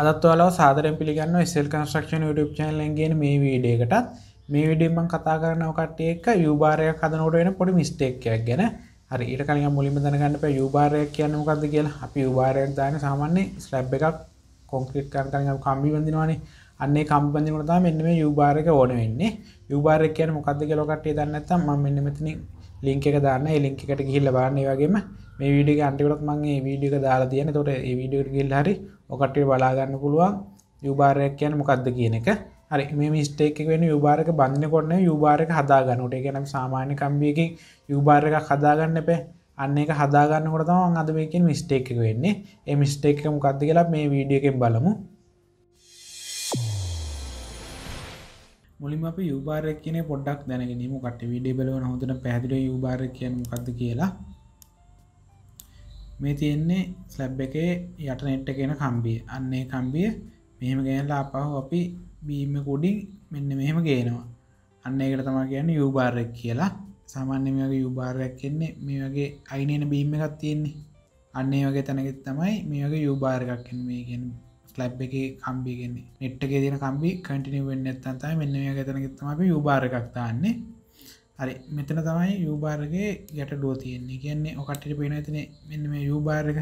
අදත්වලා සාදරෙන් පිළිගන්න ස්සෙල් construction YouTube චනලගෙන් මේ වීඩියකටත් මේ විඩියම්ම කතා කරනව කටේ එක යුභාරය කදනට වෙන පොඩි මිස්ටේක්කයක් ගැන හරි ඊට කලින් මුලිම දැනගන්න ප යුභාරයක් කියන්න මොකක්ද කියලා අපි යුභාරයක් දාන සාමාන්‍ය ස්ලැබ් එකක් කොන්ක්‍රට් කරකරන කම්බි බඳිනවානේ අන්නේ කම්පඳිනකටතා මෙන්න මේ යුභාරක ඕන වෙන්නේ යුභාරයක් කියන මොකක්ද කියලොකටේ දන්නත්තම් ම මෙන්න මෙතනින් ලිංක එක දාන්න ලිංක එකට ගිහිල්ල බාන්නේ වගේම මේ විඩික අන්ටිකටත් මගේ වීඩික දාලා තියෙන තොට විඩියට ගිල් හරි ඔකට බලාගන්න පුළුවන් යුභාරයක් කියන මොකක්ද කියන එක හරි මේ ස්ටේක් වෙන යුභාරක බන්ධන කොන්න යුභාරක හදාගන්න ට ගැනම් සාමාන්‍ය කම්බියකින් යුභාරක හදාගන්න පැ අන්න එක හදාගන්න කොටතම අදමකින් මිස්ටේක් වෙන්නේ ඒ මිස්ටේක්කම කක්ද කියලා මේ වීඩියකෙන් බලමු මුලින් අප යුබාරක් කියන පොඩ්ඩක් දැනගෙනීම කට විඩේ බලවන හොඳට පැදිර යුබාර කියන කක්ද කියලා මේ තියෙන්නේ ස්ලැබ් එකේ යට නෙට්ට කියෙන කම්බිය අන්නේ කම්බිය මෙහෙම ගෑනලා අපහු අපි බීම කොඩින් මෙන්න මෙහෙම ගේනවා අන්න එකට තමා කියන්න යුබාරක් කියලා සාමාන්‍ය මේ වගේ යුබාරයක් කියන්නේ මේ වගේ අයිනන බීම එකත් තියෙන්නේ අන්නේ වගේ තැනගෙත් තමයි මේ වගේ යුබාරකක්ෙන් මේ කියන්නේ ලැබ් එක කම්බිගෙන නෙට්ටක දින කම්බි කටිනිව වෙන්න ඇත්තන්තයි මෙන්න ගතන ගතම අපි යුභාර එකක් දාන්නේ හරි මෙතන තමයි යුභාරගේ ගැට ඩෝ තියෙන්නේ කියන්නේ ඔකටට පේන ඇතින මෙන්න මේ යුභාරක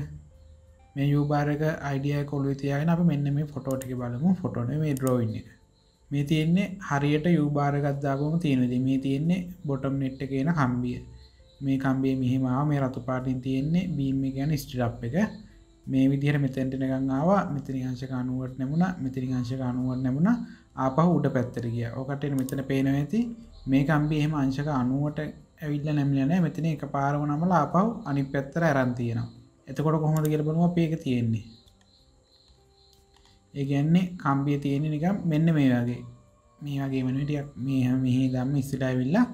මේ යුභාරක අයිඩිය කොළු තියගෙන අප මෙන්න මේ ෆොටෝටික බලමු ෆොටෝන මේ ද්‍රෝවින්න එක මේ තියෙන්නේ හරියට යුභාරගත්දාගම තියෙනද මේ තියෙන්නේ බොටම් නෙට්ට කියන කම්බිය මේ කම්බේ මෙහෙමාව මේ රතුපාටින් තියෙන්නේ බීම ගැන ස්ටිලප් එක මේ විදිහර මෙතැන්ට නගංආවා මෙතනි අංශක අනුවට නැමුණ මෙතිනි අංශක අනුවට නැමුණ ආපහ උඩ පැත්තරගිය ඕකට මෙතන පේනව ඇති මේ කම්බි එහෙම අංශක අනුවට ඇවිල්ල නැමිලනෑ මෙතන එක පාරව නමල ආපව් අනි පැත්තර ඇරන් තියෙනවා එතකොට කොහොමද කියලබනවා පේක තියෙන්නේ ඒගැන්නේ කම්බිය තියෙන නික මෙන්න මේ වගේ මේ වගේ මනටියක් මේ මෙහි දම්ම ඉස්සටඇවිල්ලා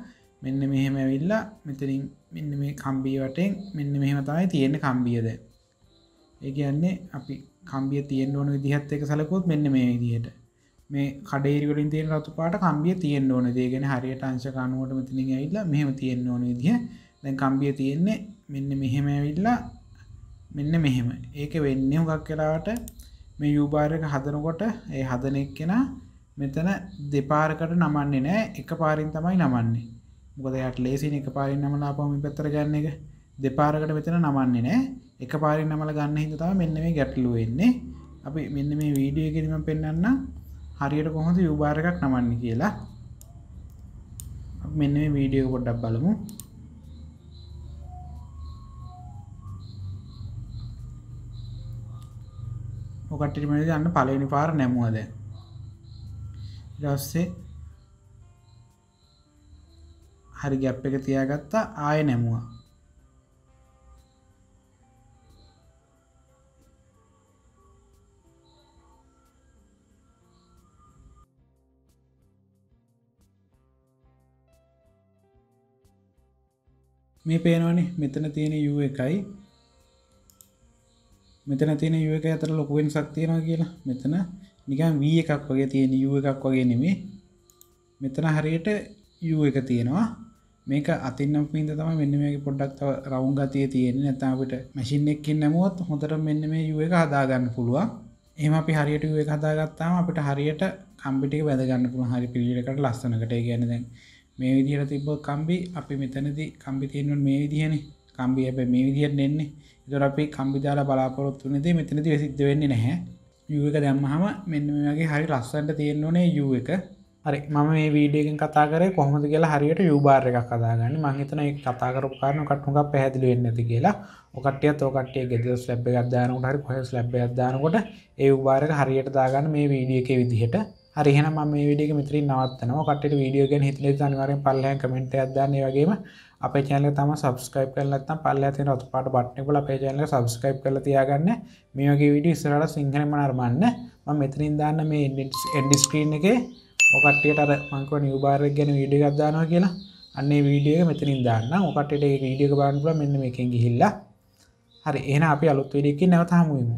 මෙන්න මෙහෙම ඇවිල්ලා මෙතරින් මෙන්න මේ කම්බී වටෙන් මෙන්න මෙහෙමතයි තියෙන කම්බියද ඒ කියන්නේ අපි කම්බිය තියෙන් ඕන විදිහත් එක සලකොත් මෙන්න මේ විදිහයට මේ කඩේරිවලින් තියෙන රතු පාට කම්බිය තියෙන් ඕන දේගෙන හරියට අංශකානුවටම තින ඇල්ලා මෙහම තියෙන් ඕන විදිහ දැන් කම්බිය තියෙන්නේ මෙන්න මෙහෙම ඇවිල්ලා මෙන්න මෙහෙම ඒක වෙන්න හුගක් කලාවට මේ යුභාරක හදනකොට ඒ හදන එක්කෙනා මෙතන දෙපාරකට නමන්නේ නෑ එක පාරින් තමයි නමන්නේ මොකද යට ලේසින එක පාරින් නමලාපම පැත්තර ගන්න එක දෙපාරකට මෙතන නමන්නේ නෑ එක පාරින් නමල ගන්න හිතු තම මෙන්න මේ ගැටලුව වෙන්නේ අපි මෙන්න මේ වීඩියෝ කිරීම පෙන්න්න හරියට කොහොඳ යුභාර එකක් නමන්න කියලා මෙන්න මේ වීඩියෝ පොඩ්ඩක් බලමු ඔකටටිමට යන්න පලනි පාර නැමුවද ඉටස්සේ හරි ගැප් එක තියාගත්තා ආය නැමුවා මේ පේනවනේ මෙතන තියෙන u එකයි මෙතන තියෙන u එක අතර ලොකු වෙනසක් තියෙනවා කියලා මෙතන නිකන් v එකක් වගේ තියෙන u එකක් වගේ නෙමෙයි මෙතන හරියට u එක තියෙනවා මේක අතින්නම් පින්ද තමයි මෙන්න මේකේ පොඩ්ඩක් තව රවුම් ගතිය තියෙන්නේ නැත්නම් අපිට මැෂින් එකකින් නැමුවොත් හොඳට මෙන්න මේ u එක හදා ගන්න පුළුවන් එහෙම අපි හරියට u එක හදාගත්තාම අපිට හරියට කම්පිටික වැදගන්න පුළුවන් හරි පිළිවෙලකට ලස්සනකට ඒ කියන්නේ දැන් මේ විදිහට තිබ්බ කම්බි අපි මෙතනදී කම්බි තියෙනවා මේ විදිහනේ කම්බි හැබැයි මේ විදිහට නෙන්නේ ඒතර අපි කම්බි දාලා බලාපොරොත්තු වෙන්නේ මෙතනදී සිද්ධ වෙන්නේ නැහැ U එක දැම්මහම මෙන්න මේ වගේ හරි ලස්සනට තියෙන්න ඕනේ U එක හරි මම මේ වීඩියගෙන් කතා කරේ කොහොමද කියලා හරියට යුබාර් එකක් කදාගන්න මං හිතන ඒ කතා කරපු කාරණා කටුඟක් පැහැදිලි වෙන්නේ නැති කියලා. ඔකට්ටියත් ඔකට්ටිය ගෙදර ස්ලැබ් එකක් දානකොට හරි කොහේ ස්ලැබ් එකක් දානකොට ඒ යුබාර් එක හරියට දාගන්න මේ වීඩියෝ එකේ විදිහට හරිහෙන ම මේ විඩිය මිත්‍රී නවත්තනව කට වීඩියෝ ගෙන් හිතලෙ අනිවාරෙන් පල්ලහ කමෙන්ට අදන්නේ වගේම අප චනල තම සබස්කයිප් කරලත්න පල්ල ඇති නොත් පාට බට්නිකුල පේජනල සබස්කයිප් කල තියාගන්න මේගේ විඩිය ඉස්රට සිංහලම නර්මන්න ම මෙතරින් දාන්න මේ ඉඩිස් එඩිස්ක්‍රීන් එක ඔකට්ටියට අර මංකව නිවභාරක් ගැන විඩිය ගත්දානවා කියලා අන්නේ වීඩියක මෙතනින් දාන්න ඔකටට වීඩියක බාන්පුල මෙන්න මේකින් ගිහිල්ලා හරි එන අපි අලුත් විඩියකින් නැවතහමුවීම